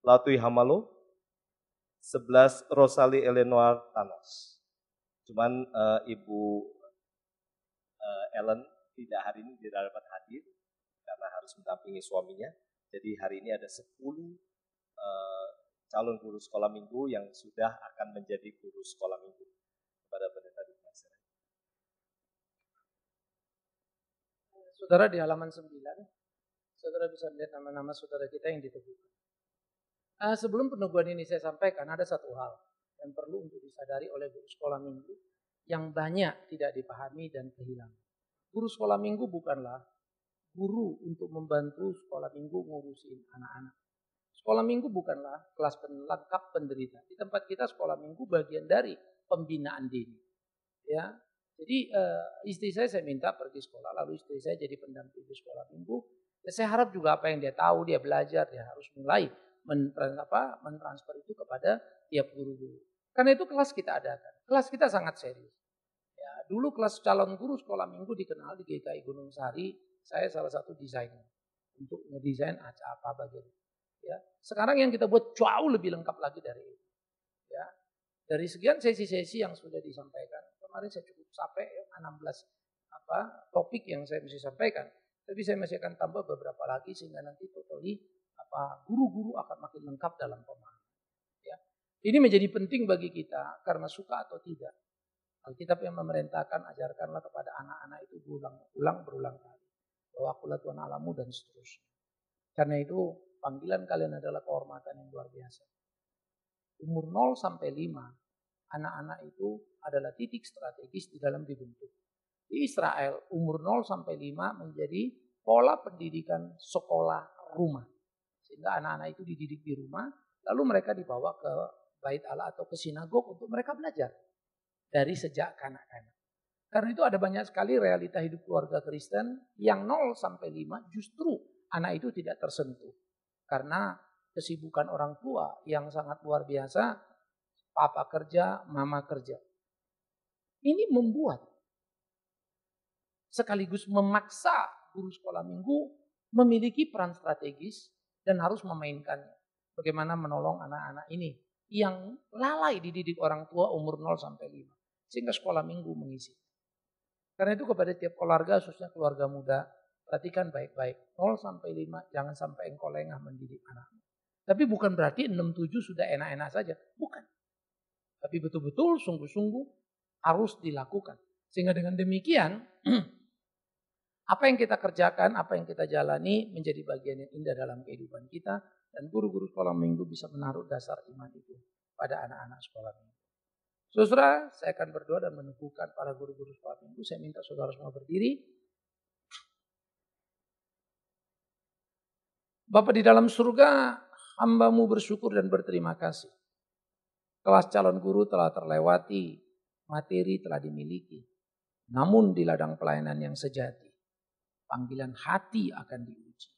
Latui Hamalo 11 Rosali Eleanor Thanos. Cuman uh, Ibu uh, Ellen tidak hari ini tidak dapat hadir karena harus mendampingi suaminya. Jadi hari ini ada 10 uh, eh, calon guru sekolah minggu yang sudah akan menjadi guru sekolah minggu kepada pendeta di Masyarakat. Saudara di halaman 9, saudara bisa lihat nama-nama saudara kita yang diteguhkan. Uh, sebelum peneguhan ini saya sampaikan, ada satu hal yang perlu untuk disadari oleh guru sekolah minggu yang banyak tidak dipahami dan kehilangan. Guru sekolah minggu bukanlah guru untuk membantu sekolah minggu ngurusin anak-anak. Sekolah minggu bukanlah kelas lengkap penderita. Di tempat kita sekolah minggu bagian dari pembinaan diri Ya, jadi uh, istri saya saya minta pergi sekolah, lalu istri saya jadi pendamping di sekolah minggu. Ya, saya harap juga apa yang dia tahu, dia belajar, dia harus mulai menransfer apa, mentransfer itu kepada tiap guru-guru. Karena itu kelas kita adakan. Kelas kita sangat serius. Ya, dulu kelas calon guru sekolah minggu dikenal di GKI Gunung Sari, saya salah satu desainer untuk ngedesain apa bagian. Ya, sekarang yang kita buat jauh lebih lengkap lagi dari itu. Ya, dari sekian sesi-sesi yang sudah disampaikan, kemarin saya cukup sampai ya, 16 apa topik yang saya mesti sampaikan. Tapi saya masih akan tambah beberapa lagi sehingga nanti totally guru-guru akan makin lengkap dalam pemahaman. Ya. Ini menjadi penting bagi kita karena suka atau tidak. Alkitab yang memerintahkan ajarkanlah kepada anak-anak itu berulang-ulang berulang kali. Bahwa akulah Tuhan alamu dan seterusnya. Karena itu panggilan kalian adalah kehormatan yang luar biasa. Umur 0 sampai 5, anak-anak itu adalah titik strategis di dalam dibentuk. Di Israel, umur 0 sampai 5 menjadi pola pendidikan sekolah rumah. Sehingga anak-anak itu dididik di rumah, lalu mereka dibawa ke bait Allah atau ke sinagog untuk mereka belajar dari sejak kanak-kanak. Karena itu ada banyak sekali realita hidup keluarga Kristen yang 0 sampai 5 justru anak itu tidak tersentuh. Karena kesibukan orang tua yang sangat luar biasa, papa kerja, mama kerja. Ini membuat sekaligus memaksa guru sekolah minggu memiliki peran strategis dan harus memainkannya. Bagaimana menolong anak-anak ini yang lalai dididik orang tua umur 0 sampai 5. Sehingga sekolah minggu mengisi. Karena itu kepada tiap keluarga, khususnya keluarga muda, perhatikan baik-baik. 0 sampai 5, jangan sampai engkau lengah mendidik anak Tapi bukan berarti 6-7 sudah enak-enak saja. Bukan. Tapi betul-betul sungguh-sungguh harus dilakukan. Sehingga dengan demikian Apa yang kita kerjakan, apa yang kita jalani menjadi bagian yang indah dalam kehidupan kita dan guru-guru sekolah minggu bisa menaruh dasar iman itu pada anak-anak sekolah minggu. Saudara, saya akan berdoa dan meneguhkan para guru-guru sekolah minggu. Saya minta saudara semua berdiri. Bapak di dalam surga, hambamu bersyukur dan berterima kasih. Kelas calon guru telah terlewati, materi telah dimiliki. Namun di ladang pelayanan yang sejati, panggilan hati akan diuji.